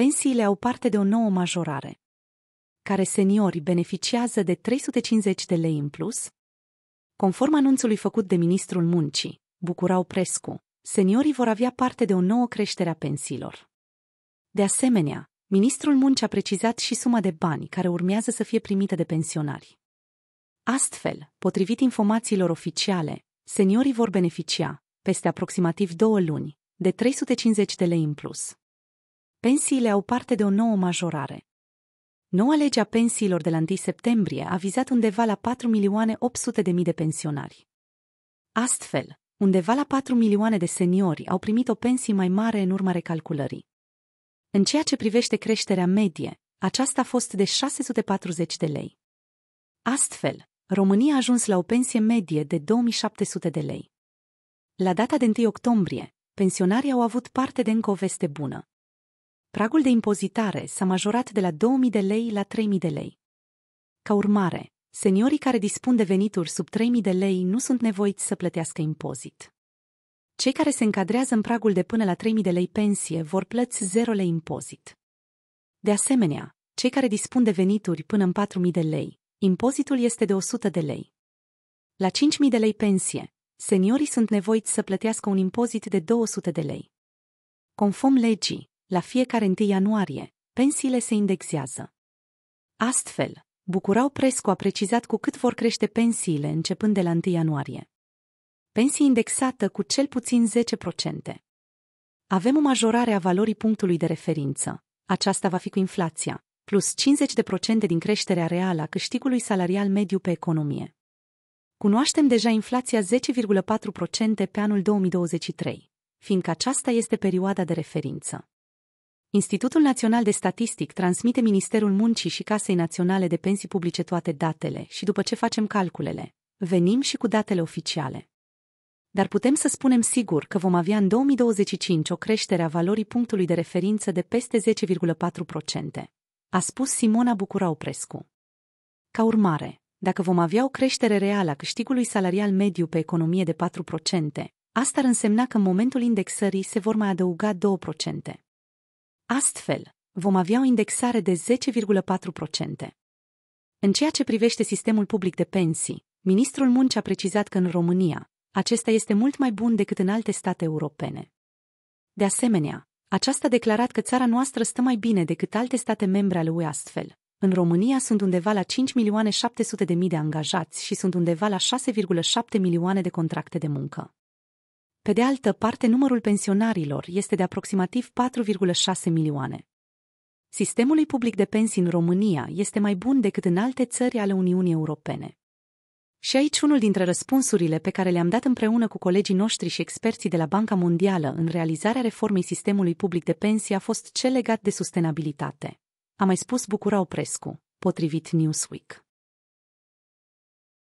Pensiile au parte de o nouă majorare. Care seniorii beneficiază de 350 de lei în plus? Conform anunțului făcut de ministrul muncii, Bucurau Prescu, seniorii vor avea parte de o nouă creștere a pensiilor. De asemenea, ministrul muncii a precizat și suma de bani care urmează să fie primită de pensionari. Astfel, potrivit informațiilor oficiale, seniorii vor beneficia, peste aproximativ două luni, de 350 de lei în plus. Pensiile au parte de o nouă majorare. Noua lege a pensiilor de la 1 septembrie a vizat undeva la 4 milioane 800 de mii de pensionari. Astfel, undeva la 4 milioane de seniori au primit o pensie mai mare în urma recalculării. În ceea ce privește creșterea medie, aceasta a fost de 640 de lei. Astfel, România a ajuns la o pensie medie de 2700 de lei. La data de 1 octombrie, pensionarii au avut parte de încă o veste bună. Pragul de impozitare s-a majorat de la 2000 de lei la 3000 de lei. Ca urmare, seniorii care dispun de venituri sub 3000 de lei nu sunt nevoiți să plătească impozit. Cei care se încadrează în pragul de până la 3000 de lei pensie vor plăți 0 lei impozit. De asemenea, cei care dispun de venituri până în 4000 de lei, impozitul este de 100 de lei. La 5000 de lei pensie, seniorii sunt nevoiți să plătească un impozit de 200 de lei. Conform legii, la fiecare 1 ianuarie, pensiile se indexează. Astfel, Bucurau Prescu a precizat cu cât vor crește pensiile începând de la 1 ianuarie. Pensii indexată cu cel puțin 10%. Avem o majorare a valorii punctului de referință. Aceasta va fi cu inflația, plus 50% din creșterea reală a câștigului salarial mediu pe economie. Cunoaștem deja inflația 10,4% pe anul 2023, fiindcă aceasta este perioada de referință. Institutul Național de Statistic transmite Ministerul Muncii și Casei Naționale de Pensii Publice toate datele și după ce facem calculele, venim și cu datele oficiale. Dar putem să spunem sigur că vom avea în 2025 o creștere a valorii punctului de referință de peste 10,4%, a spus Simona Bucurau-Prescu. Ca urmare, dacă vom avea o creștere reală a câștigului salarial mediu pe economie de 4%, asta ar însemna că în momentul indexării se vor mai adăuga 2%. Astfel, vom avea o indexare de 10,4%. În ceea ce privește sistemul public de pensii, ministrul Muncii a precizat că în România, acesta este mult mai bun decât în alte state europene. De asemenea, aceasta a declarat că țara noastră stă mai bine decât alte state membre ale UE astfel. În România sunt undeva la 5.700.000 de angajați și sunt undeva la 6,7 milioane de contracte de muncă. Pe de altă parte, numărul pensionarilor este de aproximativ 4,6 milioane. Sistemului public de pensii în România este mai bun decât în alte țări ale Uniunii Europene. Și aici unul dintre răspunsurile pe care le-am dat împreună cu colegii noștri și experții de la Banca Mondială în realizarea reformei sistemului public de pensii a fost cel legat de sustenabilitate. A mai spus Bucura Oprescu, potrivit Newsweek.